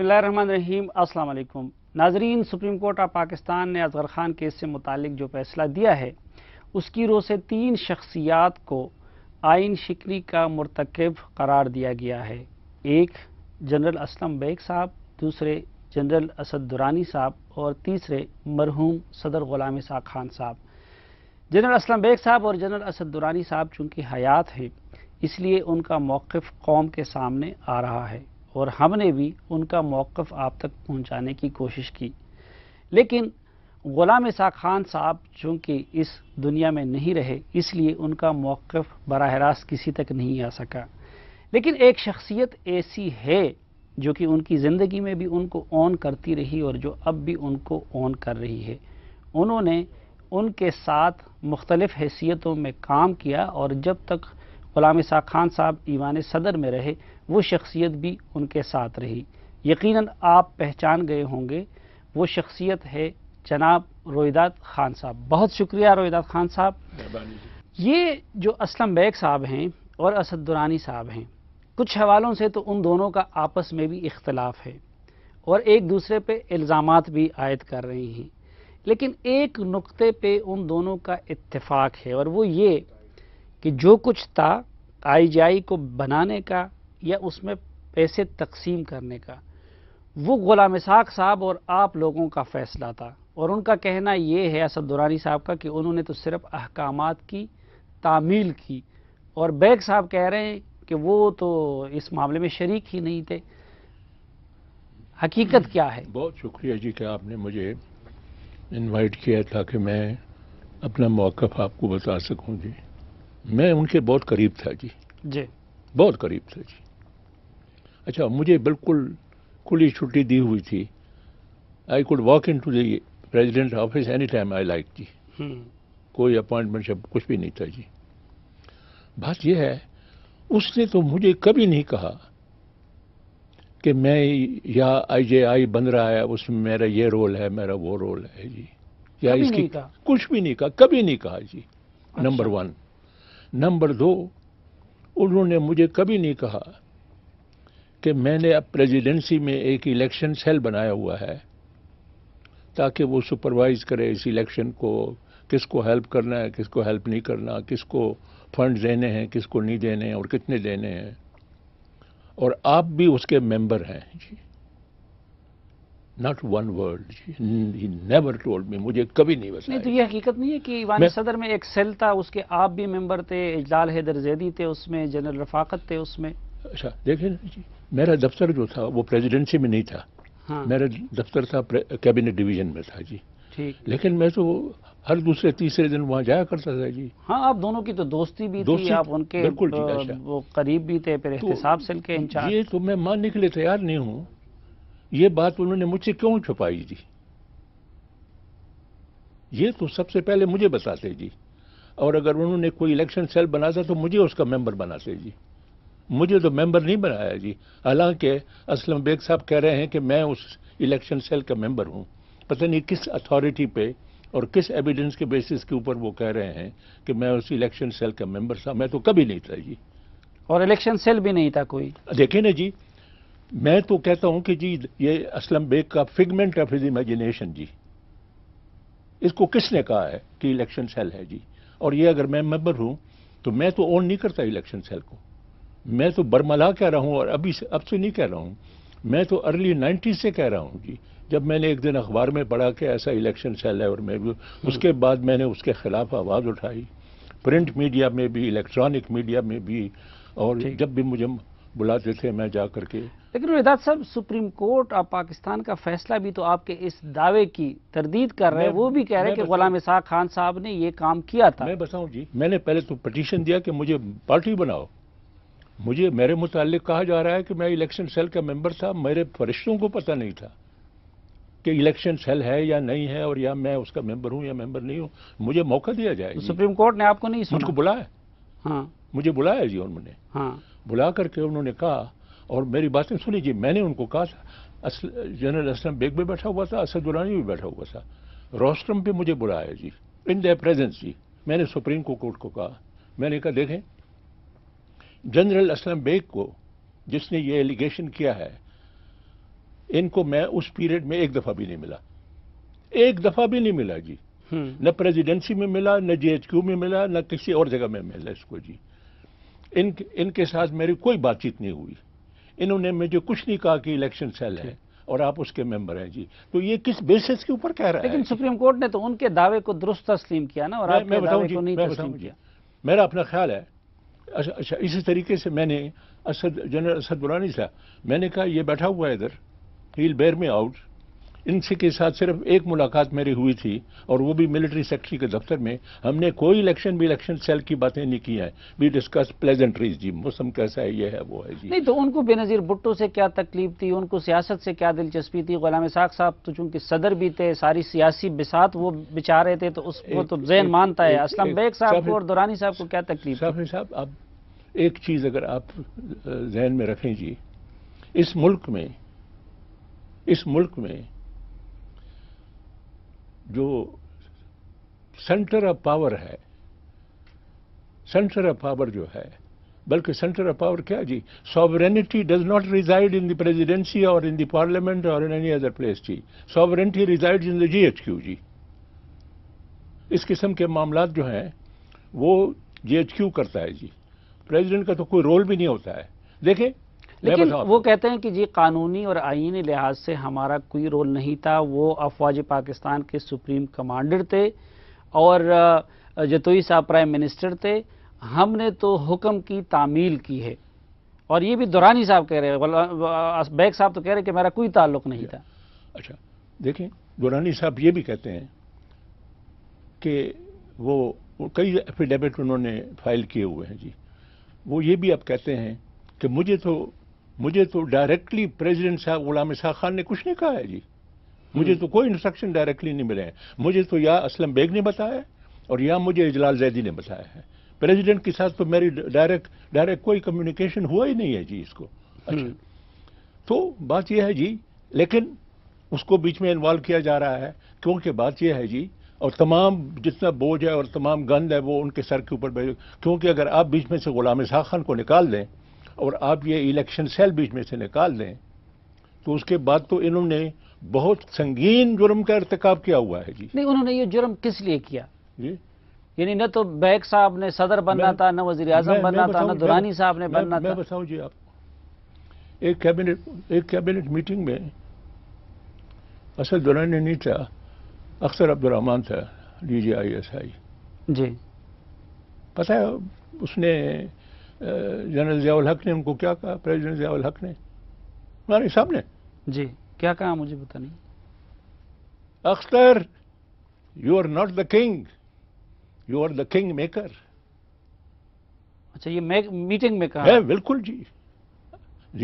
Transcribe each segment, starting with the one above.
बसमीम अल्लाम नाजरीन सुप्रीम कोर्ट ऑफ पाकिस्तान ने अजगर खान केस से मुतल जो फैसला दिया है उसकी रो से तीन शख्सियात को आइन शिकनी का मरतकब करार दिया गया है एक जनरल असलम बेग साहब दूसरे जनरल असद दुरानी साहब और तीसरे मरहूम सदर ग़ुलाम साग खान साहब जनरल असलम बेग साहब और जनरल असद दुरानी साहब चूँकि हयात हैं इसलिए उनका मौकफ़ कौम के सामने आ रहा है और हमने भी उनका मौक़ आप तक पहुँचाने की कोशिश की लेकिन ग़ुलाम इसा खान साहब चूँकि इस दुनिया में नहीं रहे इसलिए उनका मौक़ बरह रास्त किसी तक नहीं आ सका लेकिन एक शख्सियत ऐसी है जो कि उनकी ज़िंदगी में भी उनको ऑन करती रही और जो अब भी उनको ऑन कर रही है उन्होंने उनके साथ मुख्तलिफ़ हैसियतों में काम किया और जब तक ग़ुलाम इसा खान साहब ईवान सदर में रहे वो शख्सियत भी उनके साथ रही यकीनन आप पहचान गए होंगे वो शख्सियत है जनाब रोहिदात खान साहब बहुत शुक्रिया रोहिदात खान साहब ये जो असलम बैग साहब हैं और असद दुरानी साहब हैं कुछ हवालों से तो उन दोनों का आपस में भी इख्तलाफ है और एक दूसरे पे इल्ज़ाम भी आयद कर रही हैं लेकिन एक नुक्ते पे उन दोनों का इत्तेफाक है और वो ये कि जो कुछ था आई को बनाने का या उसमें पैसे तकसीम करने का वो गुलाम साख साहब और आप लोगों का फ़ैसला था और उनका कहना ये है असद दुरानी साहब का कि उन्होंने तो सिर्फ अहकाम की तामील की और बैग साहब कह रहे हैं कि वो तो इस मामले में शरीक ही नहीं थे हकीकत क्या है बहुत शुक्रिया जी कि आपने मुझे इनवाइट किया था कि मैं अपना मौकफ आपको बता सकूं जी मैं उनके बहुत करीब था जी जी बहुत करीब था जी अच्छा मुझे बिल्कुल खुली छुट्टी दी हुई थी I could walk into the president office any time I like जी हम्म। कोई अपॉइंटमेंट शब कुछ भी नहीं था जी बात यह है उसने तो मुझे कभी नहीं कहा कि मैं या आई जे आई बन रहा है उसमें मेरा ये रोल है मेरा वो रोल है जी या इसकी कुछ भी नहीं कहा कभी नहीं कहा जी अच्छा। नंबर वन नंबर दो उन्होंने मुझे कभी नहीं कहा कि मैंने अब प्रेसिडेंसी में एक इलेक्शन सेल बनाया हुआ है ताकि वो सुपरवाइज करे इस इलेक्शन को किसको हेल्प करना है किसको हेल्प नहीं करना किसको फंड देने हैं किसको नहीं देने हैं और कितने देने हैं और आप भी उसके मेंबर हैं जी नॉट वन वर्ल्ड जी नेवर टोल्ड मी मुझे कभी नहीं बताया नहीं तो ये हकीकत नहीं है कि ईवान सदर में एक सेल था उसके आप भी मेंबर थे इजलाल हैदर जैदी थे उसमें जनरल रफाकत थे उसमें अच्छा देखें जी मेरा दफ्तर जो था वो प्रेसिडेंसी में नहीं था हाँ। मेरा दफ्तर था कैबिनेट डिवीजन में था जी ठीक लेकिन मैं तो हर दूसरे तीसरे दिन वहाँ जाया करता था जी हाँ आप दोनों की तो दोस्ती भी दोस्ती थी आप उनके बिल्कुल अच्छा। वो करीब भी थे फिर तो, के ये तो मैं मानने के लिए तैयार नहीं हूँ ये बात उन्होंने मुझसे क्यों छुपाई जी ये तो सबसे पहले मुझे बताते जी और अगर उन्होंने कोई इलेक्शन सेल बनाता तो मुझे उसका मेंबर बनाते जी मुझे तो मेंबर नहीं बनाया जी हालांकि असलम बेग साहब कह रहे हैं कि मैं उस इलेक्शन सेल का मेंबर हूं पता नहीं किस अथॉरिटी पे और किस एविडेंस के बेसिस के ऊपर वो कह रहे हैं कि मैं उस इलेक्शन सेल का मेंबर था मैं तो कभी नहीं था जी और इलेक्शन सेल भी नहीं था कोई देखे ना जी मैं तो कहता हूँ कि जी ये असलम बेग का फिगमेंट ऑफ इज इमेजिनेशन जी इसको किसने कहा है कि इलेक्शन सेल है जी और ये अगर मैं मेंबर हूँ तो मैं तो ओन नहीं करता इलेक्शन सेल को मैं तो बरमला कह रहा हूँ और अभी से, अब से नहीं कह रहा हूँ मैं तो अर्ली नाइन्टीज से कह रहा हूँ जी जब मैंने एक दिन अखबार में पढ़ा कि ऐसा इलेक्शन चल है और मैं भी हम्म। उसके बाद मैंने उसके खिलाफ आवाज़ उठाई प्रिंट मीडिया में भी इलेक्ट्रॉनिक मीडिया में भी और जब भी मुझे बुलाते थे मैं जा करके लेकिन रुदास साहब सुप्रीम कोर्ट और पाकिस्तान का फैसला भी तो आपके इस दावे की तरदीद कर रहे हैं वो भी कह रहे हैं कि गुलाम इसाक खान साहब ने ये काम किया था मैं बताऊं जी मैंने पहले तो पटिशन दिया कि मुझे पार्टी बनाओ मुझे मेरे मुतालिक कहा जा रहा है कि मैं इलेक्शन सेल का मेंबर था मेरे फरिश्तों को पता नहीं था कि इलेक्शन सेल है या नहीं है और या मैं उसका मेंबर हूं या मेंबर नहीं हूं मुझे मौका दिया जाए तो सुप्रीम कोर्ट ने आपको नहीं उनको मुझको बुलाया हाँ मुझे बुलाया जी उन्होंने हाँ बुला करके उन्होंने कहा और मेरी बातें सुनी जी मैंने उनको कहा था असल जनरल असलम बेग भी बैठा हुआ था असद भी बैठा हुआ था रोस्ट्रम भी मुझे बुलाया जी इन द प्रेजेंस जी मैंने सुप्रीम कोर्ट को कहा मैंने कहा देखें जनरल असलम बेग को जिसने ये एलिगेशन किया है इनको मैं उस पीरियड में एक दफ़ा भी नहीं मिला एक दफ़ा भी नहीं मिला जी हम्म। न प्रेसिडेंसी में मिला न जीएचक्यू में मिला न किसी और जगह में मिला इसको जी इन इनके साथ मेरी कोई बातचीत नहीं हुई इन्होंने मुझे कुछ नहीं कहा कि इलेक्शन सेल है और आप उसके मेंबर हैं जी तो ये किस बेसिस के ऊपर कह रहे हैं लेकिन सुप्रीम कोर्ट ने तो उनके दावे को दुरुस्त तस्लीम किया ना और मैं, मैं मैं मेरा अपना ख्याल है अच्छा अच्छा इसी तरीके से मैंने असद जनरल असद बुरानी साहब मैंने कहा ये बैठा हुआ है इधर ही विल में मी आउट इनसे के साथ सिर्फ एक मुलाकात मेरी हुई थी और वो भी मिलिट्री सेक्रेटरी के दफ्तर में हमने कोई इलेक्शन भी इलेक्शन सेल की बातें नहीं की हैं वी डिस्कस प्लेजेंट्रीज जी मौसम कैसा है ये है वो है जी नहीं तो उनको बेनजीर भुट्टो से क्या तकलीफ थी उनको सियासत से क्या दिलचस्पी थी गुलाम साग साहब तो चूंकि सदर भी थे सारी सियासी बिसात वो बिछा रहे थे तो उसको तो जहन मानता है असलम बेग साहब को और दुरानी साहब को क्या तकलीफ साहब आप एक चीज़ अगर आप जहन में रखें जी इस मुल्क में इस मुल्क में जो सेंटर ऑफ पावर है सेंटर ऑफ पावर जो है बल्कि सेंटर ऑफ पावर क्या जी sovereignty does not reside in the presidency or in the parliament or in any other place जी sovereignty reside in the G H Q जी इस किस्म के मामला जो हैं वो जी एच क्यू करता है जी प्रेसिडेंट का तो कोई रोल भी नहीं होता है देखें लेकिन वो कहते हैं कि जी कानूनी और आइनी लिहाज से हमारा कोई रोल नहीं था वो अफवाज पाकिस्तान के सुप्रीम कमांडर थे और जतोई साहब प्राइम मिनिस्टर थे हमने तो हुक्म की तामील की है और ये भी दुरानी साहब कह रहे हैं बैग साहब तो कह रहे हैं कि मेरा कोई ताल्लुक नहीं था अच्छा, अच्छा देखें दुरानी साहब ये भी कहते हैं कि वो, वो कई एफिडेविट उन्होंने फाइल किए हुए हैं जी वो ये भी अब कहते हैं कि मुझे तो मुझे तो डायरेक्टली प्रेसिडेंट साहब गुलाम इसा खान ने कुछ नहीं कहा है जी मुझे हम्म। तो कोई इंस्ट्रक्शन डायरेक्टली नहीं मिले हैं मुझे तो या असलम बेग ने बताया और या मुझे इजलाल जैदी ने बताया है प्रेसिडेंट के साथ तो मेरी डायरेक्ट डायरेक्ट कोई कम्युनिकेशन हुआ ही नहीं है जी इसको अच्छा हम्म। तो बात यह है जी लेकिन उसको बीच में इन्वॉल्व किया जा रहा है क्योंकि बात यह है जी और तमाम जितना बोझ है और तमाम गंद है वो उनके सर के ऊपर क्योंकि अगर आप बीच में से गुलाम इसा खान को निकाल दें और आप ये इलेक्शन सेल बीच में से निकाल दें तो उसके बाद तो इन्होंने बहुत संगीन जुर्म का इरतकब किया हुआ है जी नहीं उन्होंने ये जुर्म किस लिए किया जी यानी न तो बैग साहब ने सदर बनना था न वजीर आजम बनना था न दुरानी साहब ने बनना था मैं बताऊं जी आपको एक कैबिनेट एक कैबिनेट मीटिंग में असल दुरानी नहीं था अक्सर अब्दुलरहमान था D G I S I जी पता है उसने जनरल जियाउल हक ने उनको क्या कहा प्रेसिडेंट जियाउल हक ने हमारे सामने जी क्या कहा मुझे पता नहीं Akhtar you are not the king you are the king maker अच्छा ये मैं मीटिंग में कहा बिल्कुल जी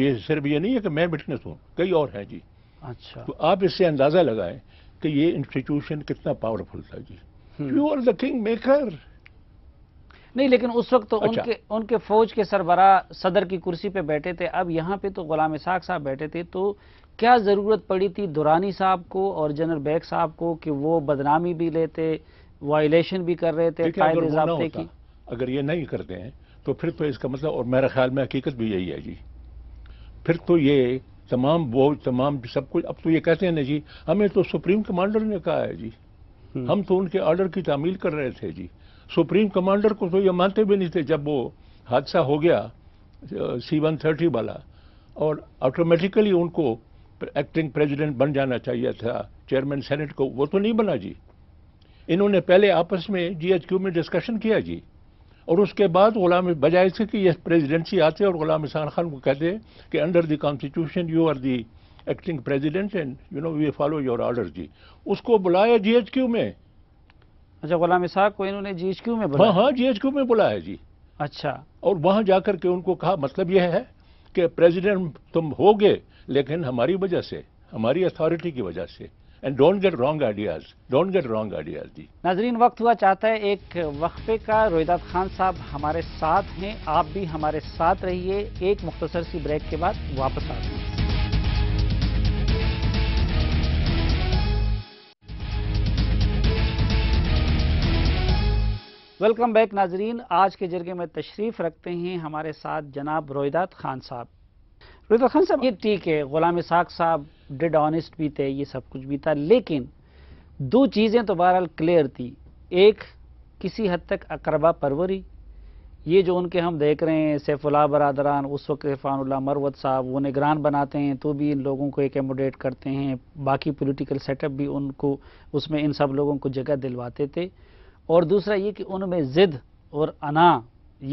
ये सिर्फ ये नहीं है कि मैं बिटनेस हूँ कई और हैं जी अच्छा तो आप इससे अंदाजा लगाएं कि ये इंस्टीट्यूशन कितना पावरफुल था जी you are the king maker नहीं लेकिन उस वक्त तो अच्छा। उनके उनके फौज के सरबरा सदर की कुर्सी पे बैठे थे अब यहाँ पे तो गुलाम इसाक साहब बैठे थे तो क्या ज़रूरत पड़ी थी दुरानी साहब को और जनरल बैग साहब को कि वो बदनामी भी लेते वायलेशन भी कर रहे थे की अगर ये नहीं करते हैं तो फिर तो इसका मतलब और मेरा ख्याल में हकीकत भी यही है जी फिर तो ये तमाम बोझ तमाम सब कुछ अब तो ये कहते हैं ना जी हमें तो सुप्रीम कमांडर ने कहा है जी हम्म। हम तो उनके ऑर्डर की तामील कर रहे थे जी सुप्रीम कमांडर को तो ये मानते भी नहीं थे जब वो हादसा हो गया सी वन थर्टी वाला और ऑटोमेटिकली उनको एक्टिंग प्रेसिडेंट बन जाना चाहिए था चेयरमैन सेनेट को वो तो नहीं बना जी इन्होंने पहले आपस में जीएचक्यू में डिस्कशन किया जी और उसके बाद गुलाम बजाय थे कि यह प्रेसिडेंसी आते और गुलाम इसान खान को कहते कि under the constitution you are the acting president and you know we follow your order जी उसको बुलाया जीएचक्यू में अच्छा गुलाम इसहाक को इन्होंने जी एच क्यू में बुलाया हाँ जी एच क्यू में बुलाया जी अच्छा और वहाँ जाकर के उनको कहा मतलब यह है कि प्रेसिडेंट तुम हो गए लेकिन हमारी वजह से हमारी अथॉरिटी की वजह से and don't get wrong ideas don't get wrong ideas दी नाजरीन वक्त हुआ चाहता है एक वक्फे का रोहिदात खान साहब हमारे साथ हैं आप भी हमारे साथ रहिए एक मुख्तसर सी ब्रेक के बाद वापस आ जाए वेलकम बैक नाजरीन आज के जरगे में तशरीफ़ रखते हैं हमारे साथ जनाब रोहिदात खान साहब रोहिदात खान साहब ये ठीक है ग़ुलाम इसाक साहब डेड ऑनेस्ट भी थे ये सब कुछ भी था लेकिन दो चीज़ें तो बहरहाल क्लियर थी एक किसी हद तक अकरबा परवरी ये जो उनके हम देख रहे हैं सैफुल्ला बरदरान उस वक्त इरफानुल्ला मरवत साहब वो निगरान बनाते हैं तो भी इन लोगों को एकमोडेट करते हैं बाकी पॉलिटिकल सेटअप भी उनको उसमें इन सब लोगों को जगह दिलवाते थे और दूसरा ये कि उनमें ज़िद और अना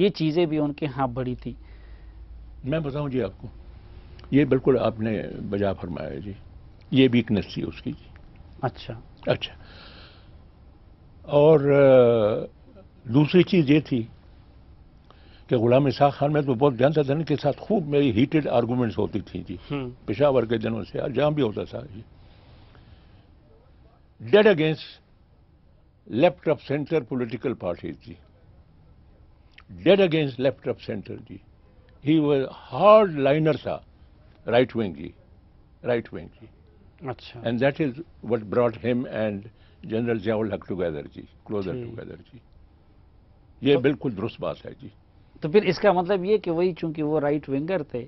ये चीज़ें भी उनके हाथ बड़ी थी मैं बताऊं जी आपको ये बिल्कुल आपने बजा फरमाया जी ये वीकनेस थी उसकी जी अच्छा अच्छा और दूसरी चीज़ ये थी कि गुलाम इसाक खान में तो बहुत ध्यान था के साथ खूब मेरी हीटेड आर्गूमेंट्स होती थी जी हम्म। पेशावर के दिनों से जहाँ भी होता था जी dead against left of centre political party जी dead against left of centre जी ही वो हार्ड लाइनर था राइट विंग जी राइट विंग जी अच्छा and that is what brought him and general Ziaul Haq together जी क्लोजर टुगेदर जी ये तो, बिल्कुल दुरुस्त बात है जी तो फिर इसका मतलब ये कि वही चूंकि वो राइट विंगर थे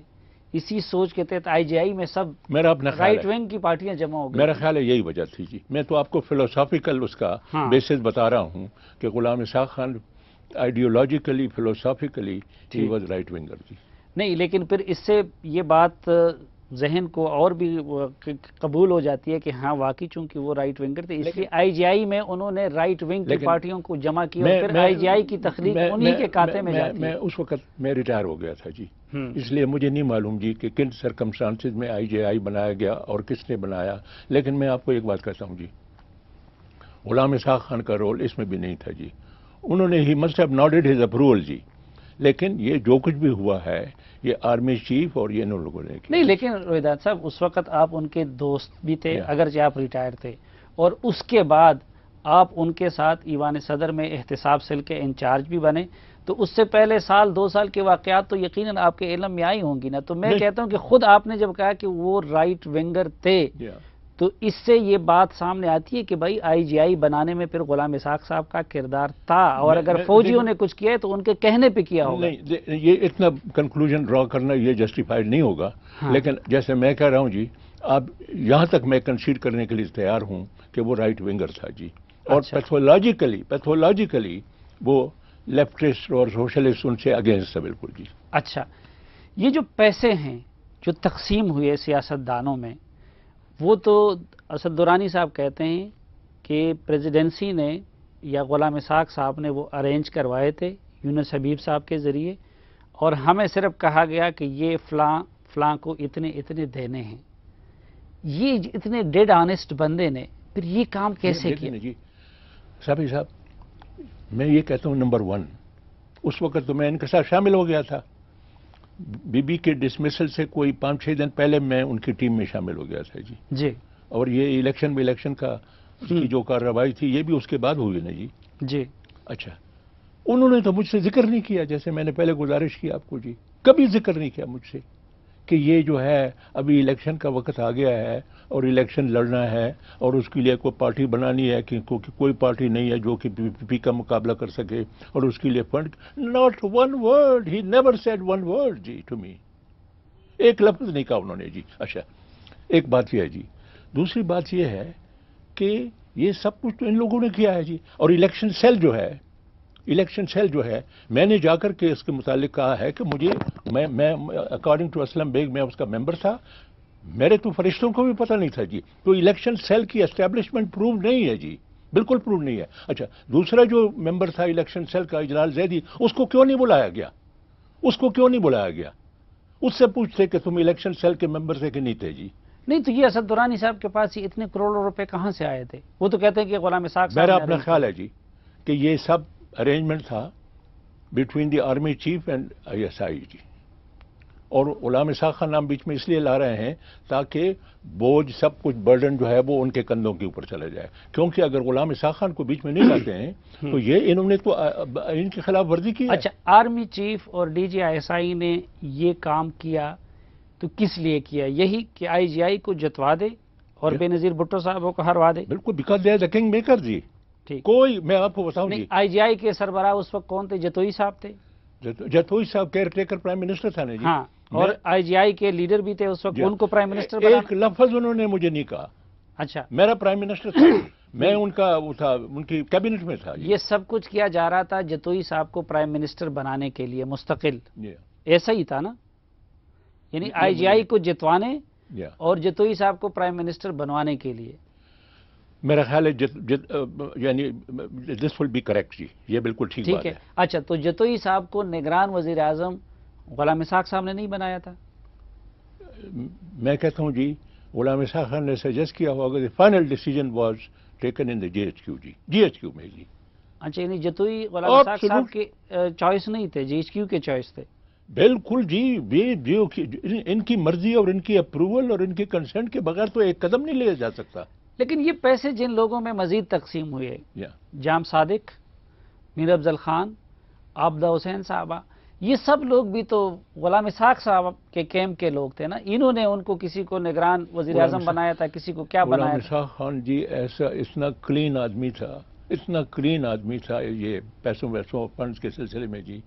इसी सोच के तहत आईजीआई में सब मेरा अपना राइट विंग की पार्टियां जमा हो गई मेरा ख्याल है यही वजह थी जी मैं तो आपको फिलोसॉफिकल उसका हाँ। बेसिस बता रहा हूँ कि Ghulam Shah Khan ideologically philosophically was right winger जी नहीं लेकिन फिर इससे ये बात जहन को और भी कबूल हो जाती है कि हाँ वाकई चूंकि वो राइट विंगर थे इसलिए आईजीआई में उन्होंने राइट विंग की पार्टियों को जमा किया आई फिर आईजीआई की तकलीफ उन्हीं के काते में मैं, जाती मैं, मैं उस वक्त मैं रिटायर हो गया था जी हम्म। इसलिए मुझे नहीं मालूम जी कि किन सरकमस्टांसिस में आईजीआई बनाया गया और किसने बनाया लेकिन मैं आपको एक बात कहता हूँ जी गुलाम इसाक खान का रोल इसमें भी नहीं था जी उन्होंने ही must have noted his approval जी लेकिन ये जो कुछ भी हुआ है ये आर्मी चीफ और ये इन लोगों ने नहीं लेकिन रोहिदान साहब उस वक्त आप उनके दोस्त भी थे अगरचे आप रिटायर थे और उसके बाद आप उनके साथ ईवान सदर में एहतसाब सेल के इंचार्ज भी बने तो उससे पहले साल दो साल के वाकत तो यकीन आपके इलम में आई होंगी ना तो मैं कहता हूं कि खुद आपने जब कहा कि वो राइट विंगर थे तो इससे ये बात सामने आती है कि भाई आईजीआई बनाने में फिर गुलाम इसाक साहब का किरदार था और अगर फौजियों ने कुछ किया है तो उनके कहने पे किया होगा नहीं ये इतना कंक्लूजन ड्रॉ करना ये जस्टिफाइड नहीं होगा हाँ। लेकिन जैसे मैं कह रहा हूँ जी अब यहाँ तक मैं कंसीड करने के लिए तैयार हूँ कि वो राइट विंगर था जी और अच्छा। पैथोलॉजिकली पैथोलॉजिकली वो लेफ्टिस्ट और सोशलिस्ट उनसे अगेंस्ट था बिल्कुल जी अच्छा ये जो पैसे हैं जो तकसीम हुए सियासतदानों में वो तो असद दुरानी साहब कहते हैं कि प्रेसिडेंसी ने या ग़ुलाम इसाक साहब ने वो अरेंज करवाए थे यूनस हबीब साहब के ज़रिए और हमें सिर्फ कहा गया कि ये फ़लाँ फ़लाँ को इतने इतने देने हैं ये इतने डेड ऑनेस्ट बंदे ने फिर ये काम कैसे किया जी साहब साहब मैं ये कहता हूँ नंबर वन उस वक्त तो मैं इनके साथ शामिल हो गया था बीबी के डिसमिसल से कोई पाँच छः दिन पहले मैं उनकी टीम में शामिल हो गया था जी जी और ये इलेक्शन में इलेक्शन का हम्म। जो कार्रवाई थी ये भी उसके बाद हुई ना जी जी अच्छा उन्होंने तो मुझसे जिक्र नहीं किया जैसे मैंने पहले गुजारिश की आपको जी कभी जिक्र नहीं किया मुझसे कि ये जो है अभी इलेक्शन का वक्त आ गया है और इलेक्शन लड़ना है और उसके लिए कोई पार्टी बनानी है कि क्योंकि कोई पार्टी नहीं है जो कि पीपीपी का मुकाबला कर सके और उसके लिए fund not one word he never said one word जी टू मी एक लफ्ज नहीं कहा उन्होंने जी अच्छा एक बात यह है जी दूसरी बात यह है कि ये सब कुछ तो इन लोगों ने किया है जी और इलेक्शन सेल जो है इलेक्शन सेल जो है मैंने जाकर के इसके मुतालिक कहा है कि मुझे मैं मैं अकॉर्डिंग टू असलम बेग मैं उसका मेंबर था मेरे तो फरिश्तों को भी पता नहीं था जी तो इलेक्शन सेल की एस्टेब्लिशमेंट प्रूव नहीं है जी बिल्कुल प्रूव नहीं है अच्छा दूसरा जो मेंबर था इलेक्शन सेल का इजलाल जैदी उसको क्यों नहीं बुलाया गया उसको क्यों नहीं बुलाया गया उससे पूछते कि तुम इलेक्शन सेल के मेंबर थे कि नहीं थे जी नहीं तो ये असद दुरानी साहब के पास ही इतने करोड़ों रुपए कहाँ से आए थे वो तो कहते हैं कि गुलाम साहब मेरा अपना ख्याल है जी कि ये सब अरेंजमेंट था between the army chief and जी और गुलाम इसाक खान नाम बीच में इसलिए ला रहे हैं ताकि बोझ सब कुछ बर्डन जो है वो उनके कंधों के ऊपर चला जाए क्योंकि अगर गुलाम इसाक खान को बीच में नहीं लाते हैं तो ये इन्होंने तो इनके खिलाफ वर्जी की अच्छा आर्मी चीफ और डीजीआईएसआई ने ये काम किया तो किस लिए किया यही कि आईजीआई को जतवा दे और बेनजीर भुट्टो साहब को हरवा दे बिल्कुल because they are the king maker जी कोई मैं आपको बताऊं नहीं आईजीआई के सरबरा उस वक्त कौन थे जतोई साहब थे जतोई साहब केयर टेकर प्राइम मिनिस्टर था ना जी हाँ, और आईजीआई के लीडर भी थे उस वक्त उनको प्राइम मिनिस्टर एक लफज उन्होंने मुझे नहीं कहा अच्छा मेरा प्राइम मिनिस्टर था मैं उनका वो था उनकी कैबिनेट में था ये सब कुछ किया जा रहा था जतोई साहब को प्राइम मिनिस्टर बनाने के लिए मुस्तकिल ऐसा ही था ना यानी आईजीआई को जितवाने और जतोई साहब को प्राइम मिनिस्टर बनवाने के लिए मेरा ख्याल है जित जित यानी दिस विल बी करेक्ट जी ये बिल्कुल ठीक ठीक है।, है अच्छा तो जतोई साहब को निगरान वजीर अजम गुलाम इसाक साहब ने नहीं बनाया था मैं कहता हूँ जी गुलाम इसाक खान ने सजेस्ट किया हुआ the final decision was taken in the G H Q जी जी एच क्यू में जी अच्छा यानी जतोई गुलाम इसाक साहब के चॉइस नहीं थे जी एच क्यू के चॉइस थे बिल्कुल जी वे जो इनकी मर्जी और इनकी अप्रूवल और इनके कंसेंट के बगैर तो एक कदम नहीं लिया जा सकता लेकिन ये पैसे जिन लोगों में मजीद तकसीम हुए जाम सादिक मीर अफजल खान आबदा हुसैन साहबा ये सब लोग भी तो गुलाम इसाक साहब के कैम्प के लोग थे ना इन्होंने उनको किसी को निगरान वजीर अजम बनाया था किसी को क्या बनाया इसाक खान जी ऐसा इतना क्लीन आदमी था इतना क्लीन आदमी था ये पैसों वैसों फंड के सिलसिले में जी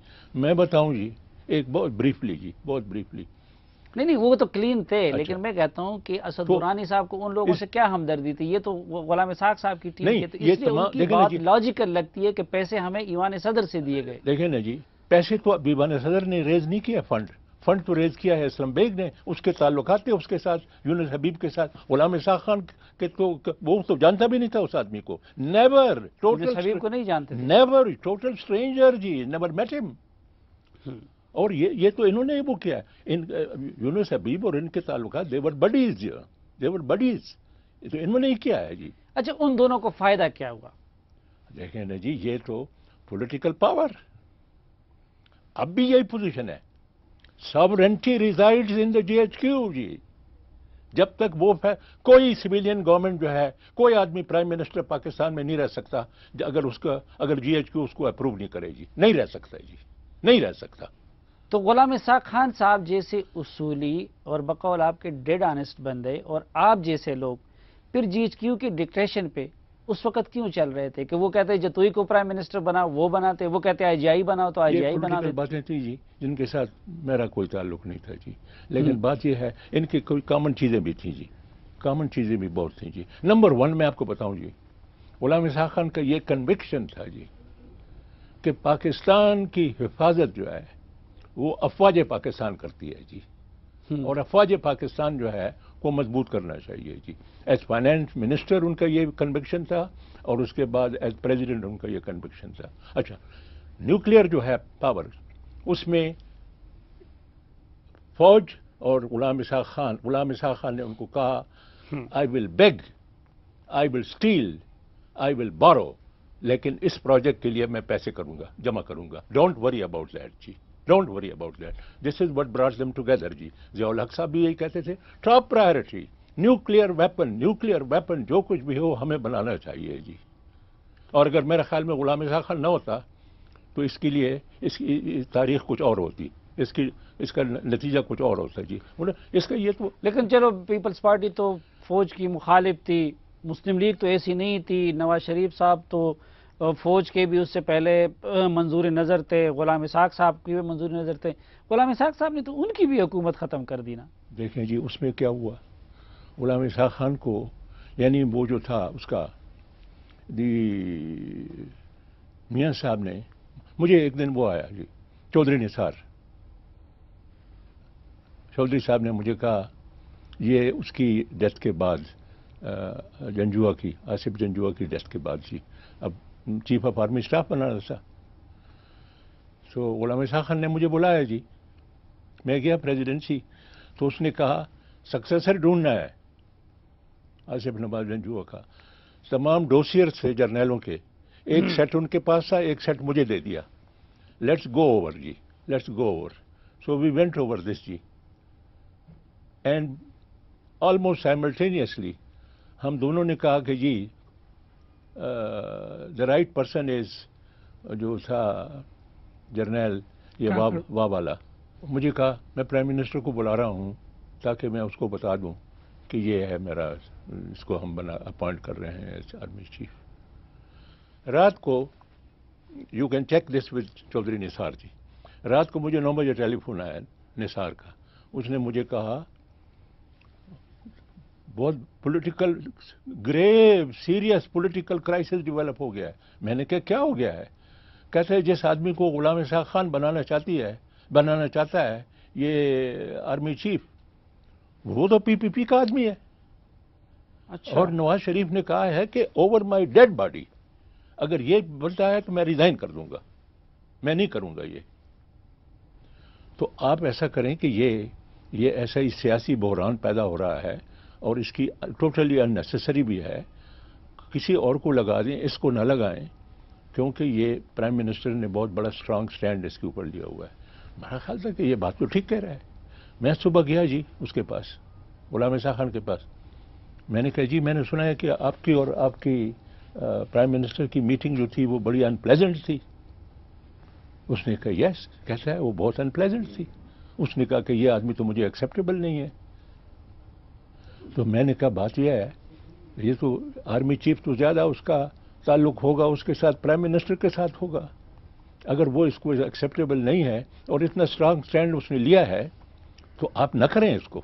मैं बताऊं जी एक बहुत ब्रीफली जी बहुत ब्रीफली नहीं नहीं वो तो क्लीन थे अच्छा। लेकिन मैं कहता हूँ कि असद तो, दुरानी साहब को उन लोगों इस... से क्या हमदर्दी थी ये तो गुलाम साख साहब की टीम की तो इसलिए उनकी बात लॉजिकल लगती है कि पैसे हमें ईवान सदर से दिए गए देखिए ना जी पैसे तो ईवान सदर ने रेज नहीं किया फंड फंड तो रेज किया है इस्लाम बेग ने उसके ताल्लुक थे उसके साथ यूनस हबीब के साथ गुलाम साख खान के तो वो तो जानता भी नहीं था उस आदमी को नेवर टोटल हबीब को नहीं जानते नेवर टोटल स्ट्रेंजर जी नेवर मेट हिम और ये ये तो इन्होंने वो किया इन यूनुस हबीब और इनके ताल्लुक देवर बडीज देवर बडीज तो इन्होंने ही किया है जी अच्छा उन दोनों को फ़ायदा क्या हुआ देखें ना जी ये तो पॉलिटिकल पावर अब भी यही पोजीशन है sovereignty resides in the GHQ जी जब तक वो है कोई सिविलियन गवर्नमेंट जो है कोई आदमी प्राइम मिनिस्टर पाकिस्तान में नहीं रह सकता अगर उसका अगर जीएचक्यू उसको अप्रूव नहीं करेगी नहीं रह सकता जी नहीं रह सकता तो गुलाम इसा खान साहब जैसे उसूली और बकौल आपके डेड आनेस्ट बंदे और आप जैसे लोग फिर जी एच क्यू के डिक्टेशन पे उस वक्त क्यों चल रहे थे कि वो कहते जतोई को प्राइम मिनिस्टर बनाओ वो बनाते वो कहते आई बनाओ तो आई बना बातें थी जी जिनके साथ मेरा कोई ताल्लुक नहीं था जी लेकिन हम्म। बात यह है इनकी कोई कॉमन चीज़ें भी थी जी कॉमन चीज़ें भी बहुत थी जी नंबर वन में आपको बताऊं जी गुलाम इसा खान का ये कन्विक्शन था जी कि पाकिस्तान की हिफाजत जो है वो अफवाज पाकिस्तान करती है जी हम्म। और अफवाज पाकिस्तान जो है को मजबूत करना चाहिए जी एज फाइनेंस मिनिस्टर उनका ये कन्विक्शन था और उसके बाद एज प्रेसिडेंट उनका ये कन्विक्शन था अच्छा न्यूक्लियर जो है पावर उसमें फौज और गुलाम इसा खान गुलाम इसा खान ने उनको कहा I will beg I will steal I will borrow लेकिन इस प्रोजेक्ट के लिए मैं पैसे करूंगा जमा करूंगा डोंट वरी अबाउट दैट जी don't worry about that this is what brought them together जी जियाउल हक साहब भी यही कहते थे top priority nuclear weapon nuclear weapon जो कुछ भी हो हमें बनाना चाहिए जी और अगर मेरे ख्याल में गुलाम इजा खान न होता तो इसके लिए इसकी तारीख कुछ और होती इसकी इसका नतीजा कुछ और होता जी बोले इसका ये तो लेकिन चलो पीपल्स पार्टी तो फौज की मुखालिफ थी मुस्लिम लीग तो ऐसी नहीं थी नवाज शरीफ साहब तो फ़ौज के भी उससे पहले मंजूर नज़र थे ग़ुलाम इसाक साहब की भी मंजूर नज़र थे ग़ुलाम इसाक साहब ने तो उनकी भी हुकूमत ख़त्म कर दी ना देखें जी उसमें क्या हुआ ग़ुलाम इसाक खान को यानी वो जो था उसका दी मियाँ साहब ने मुझे एक दिन वो आया जी चौधरी निसार चौधरी साहब ने मुझे कहा ये उसकी डेथ के बाद जंजुआ की आसिफ जंजुआ की डेथ के बाद जी अब चीफ ऑफ आर्मी स्टाफ रहा था सो गुलाम शाह खान ने मुझे बुलाया जी मैं गया प्रेजिडेंसी तो उसने कहा सक्सेसर ढूंढना है आसिफ नवाज रंजुआ का तमाम डोसियर थे जर्नैलों के एक सेट हम्म। उनके पास था एक सेट मुझे दे दिया लेट्स गो ओवर जी let's go over so we went over this जी एंड ऑलमोस्ट साइमल्टेनियसली हम दोनों ने कहा कि जी द राइट पर्सन इज जो था जर्नैल ये वाह वा वाला मुझे कहा मैं प्राइम मिनिस्टर को बुला रहा हूँ ताकि मैं उसको बता दूँ कि ये है मेरा इसको हम बना अपॉइंट कर रहे हैं एज आर्मी चीफ रात को you can check this with Chaudhry Nisar जी रात को मुझे नौ बजे टेलीफोन आया निसार का उसने मुझे कहा बहुत political grave serious political crisis develop हो गया है मैंने कहा क्या हो गया है कहते हैं जिस आदमी को गुलाम शाह खान बनाना चाहती है बनाना चाहता है ये आर्मी चीफ वो तो पीपीपी का आदमी है अच्छा। और नवाज शरीफ ने कहा है कि ओवर माई डेड बॉडी अगर ये बोलता है कि तो मैं रिजाइन कर दूंगा मैं नहीं करूंगा ये तो आप ऐसा करें कि ये ये ऐसा ही सियासी बहरान पैदा हो रहा है और इसकी टोटली अननेसेसरी भी है किसी और को लगा दें इसको ना लगाएं क्योंकि ये प्राइम मिनिस्टर ने बहुत बड़ा स्ट्रांग स्टैंड इसके ऊपर लिया हुआ है मेरा ख्याल था कि ये बात तो ठीक कह रहा है मैं सुबह गया जी उसके पास गुलाम ईसा खान के पास मैंने कहा जी मैंने सुना है कि आपकी और आपकी प्राइम मिनिस्टर की मीटिंग जो थी वो बड़ी अनप्लेजेंट थी उसने कहा यस कहता है वो बहुत अनप्लेजेंट थी उसने कहा कि ये आदमी तो मुझे एक्सेप्टेबल नहीं है तो मैंने कहा बात यह है ये तो आर्मी चीफ तो ज़्यादा उसका ताल्लुक होगा उसके साथ प्राइम मिनिस्टर के साथ होगा अगर वो इसको एक्सेप्टेबल नहीं है और इतना स्ट्रांग स्टैंड उसने लिया है तो आप ना करें इसको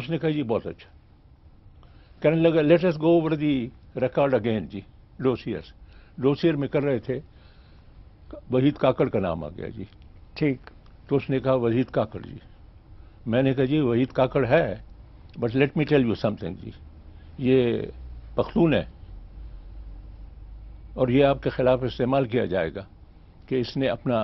उसने कहा जी बहुत अच्छा कहने लगा latest go over the record again जी डोसियर्स डोसियर में कर रहे थे वहीद काकड़ का नाम आ गया जी ठीक तो उसने कहा वहीद काकड़ जी मैंने कहा जी वहीद काकड़ है but let me tell you something जी ये पखलून है और ये आपके ख़िलाफ़ इस्तेमाल किया जाएगा कि इसने अपना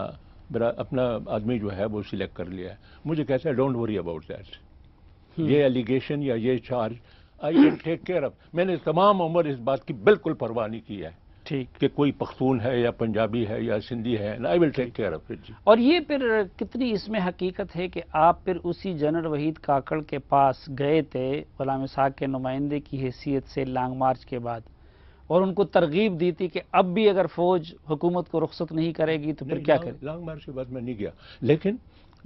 अपना आदमी जो है वो सिलेक्ट कर लिया है मुझे कहता है डोंट वरी अबाउट दैट ये एलिगेशन या ये charge I take care of मैंने तमाम उम्र इस बात की बिल्कुल परवाह नहीं की है ठीक कि कोई पख्तून है या पंजाबी है या सिंधी है I will take care of it और ये फिर कितनी इसमें हकीकत है कि आप फिर उसी जनरल वहीद काकड़ के पास गए थे गुलाम साहब के नुमाइंदे की हैसियत से लॉन्ग मार्च के बाद और उनको तरगीब दी थी कि अब भी अगर फौज हुकूमत को रुख्सत नहीं करेगी तो फिर क्या करे लॉन्ग मार्च के बाद मैं नहीं गया लेकिन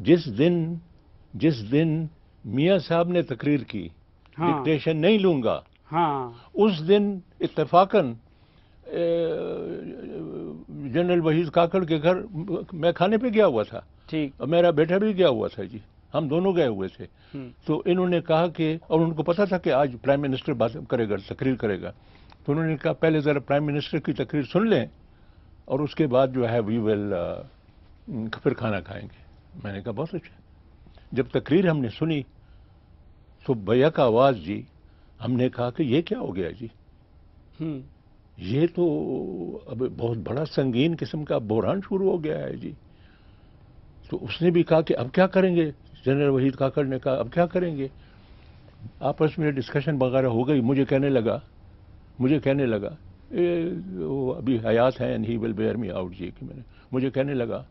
जिस दिन जिस दिन मियाँ साहब ने तकरीर की हाँ, डिक्टेशन नहीं लूंगा हाँ उस दिन इतफाकन जनरल वहीद काकड़ के घर मैं खाने पे गया हुआ था ठीक और मेरा बेटा भी गया हुआ था जी हम दोनों गए हुए थे हम्म। तो इन्होंने कहा कि और उनको पता था कि आज प्राइम मिनिस्टर बात करेगा तकरीर करेगा तो उन्होंने कहा पहले ज़रा प्राइम मिनिस्टर की तकरीर सुन लें और उसके बाद जो है वी विल फिर खाना खाएंगे मैंने कहा बहुत अच्छा जब तकरीर हमने सुनी तो भैया का आवाज़ जी हमने कहा कि ये क्या हो गया जी हम्म। ये तो अब बहुत बड़ा संगीन किस्म का बोरान शुरू हो गया है जी तो उसने भी कहा कि अब क्या करेंगे जनरल वहीद काकड़ ने कहा अब क्या करेंगे आपस में डिस्कशन वगैरह हो गई मुझे कहने लगा मुझे कहने लगा वो अभी हयात हैं he will bear me out जी कि मैंने मुझे कहने लगा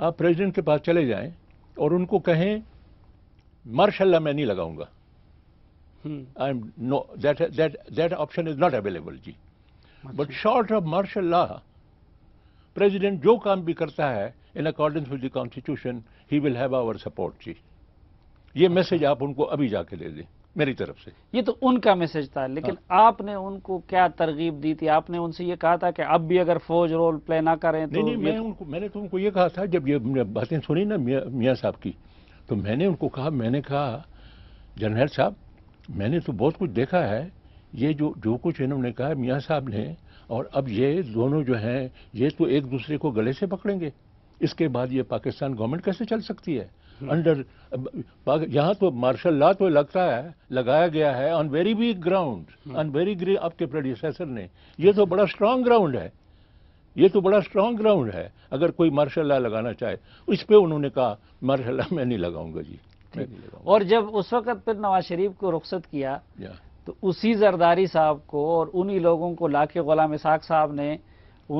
आप प्रेसिडेंट के पास चले जाएं और उनको कहें मार्शाला मैं नहीं लगाऊंगा I am no that that that option is not available जी but short of martial law president जो काम भी करता है in according with the constitution he will have our support जी ये मैसेज अच्छा। आप उनको अभी जाके दे दें मेरी तरफ से ये तो उनका मैसेज था लेकिन हाँ। आपने उनको क्या तरगीब दी थी आपने उनसे ये कहा था कि अब भी अगर फौज रोल प्ले ना करें तो नहीं, नहीं, मैं तो- उनको मैंने तो उनको ये कहा था जब ये बातें सुनी ना मियाँ मिया साहब की तो मैंने उनको कहा मैंने कहा जनरल साहब मैंने तो बहुत कुछ देखा है ये जो जो कुछ इन्होंने कहा मियाँ साहब ने और अब ये दोनों जो हैं ये तो एक दूसरे को गले से पकड़ेंगे इसके बाद ये पाकिस्तान गवर्नमेंट कैसे चल सकती है हम्म। अंडर यहाँ तो मार्शल ला तो लगता है लगाया गया है on very weak ground on very ग्री आपके प्रोड्यूसर ने ये तो बड़ा स्ट्रांग ग्राउंड है ये तो बड़ा स्ट्रांग ग्राउंड है अगर कोई मार्शल ला लगाना चाहे इस पर उन्होंने कहा मार्शल ला मैं नहीं लगाऊंगा जी और जब उस वक्त फिर नवाज शरीफ को रुख्सत किया तो उसी जरदारी साहब को और उन्हीं लोगों को ला के गुलाम इसाक साहब ने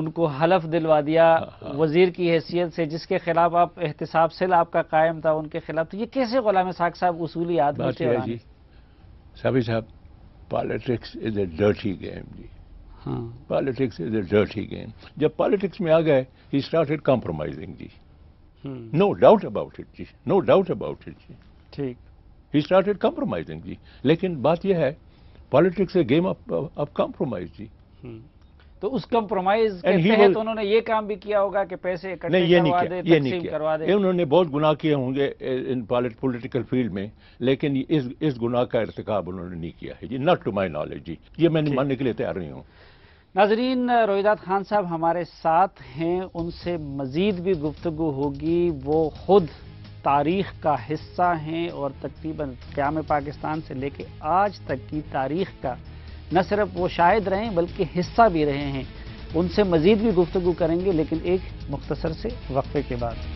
उनको हलफ दिलवा दिया हाँ, हाँ। वजीर की हैसियत से जिसके खिलाफ आप एहतसाब सिल आपका कायम था उनके खिलाफ तो ये कैसे गुलाम इसाक साहब उसूली हैं जी सभी साहब politics is a dirty game जी हाँ politics is a dirty game जब पॉलिटिक्स में आ गए ही स्टार्टेड कॉम्प्रोमाइजिंग जी नो डाउट अबाउट इट जी नो डाउट अबाउट इट जी ठीक ही स्टार्टेड कॉम्प्रोमाइजिंग जी लेकिन बात यह है politics a game of compromise जी तो उस कंप्रोमाइज के तहत तो उन्होंने ये काम भी किया होगा कि पैसे इकट्ठे करवा दे ये नहीं किया करवा दे उन्होंने बहुत गुनाह किए होंगे इन पॉलिटिकल फील्ड में लेकिन इस इस गुनाह का इरतकाब उन्होंने नहीं किया है जी नॉट टू माई नॉलेज जी ये मैं मानने के लिए तैयार नहीं हूँ नाजरीन रोहिदात खान साहब हमारे साथ हैं उनसे मजीद भी गुफ्तु होगी वो खुद तारीख का हिस्सा हैं और तकरीबन क़्याम पाकिस्तान से लेके आज तक की तारीख का न सिर्फ वो शायद रहे बल्कि हिस्सा भी रहे हैं उनसे मज़ीद भी गुफ्तु करेंगे लेकिन एक मुख्तसर से वक्फे के बाद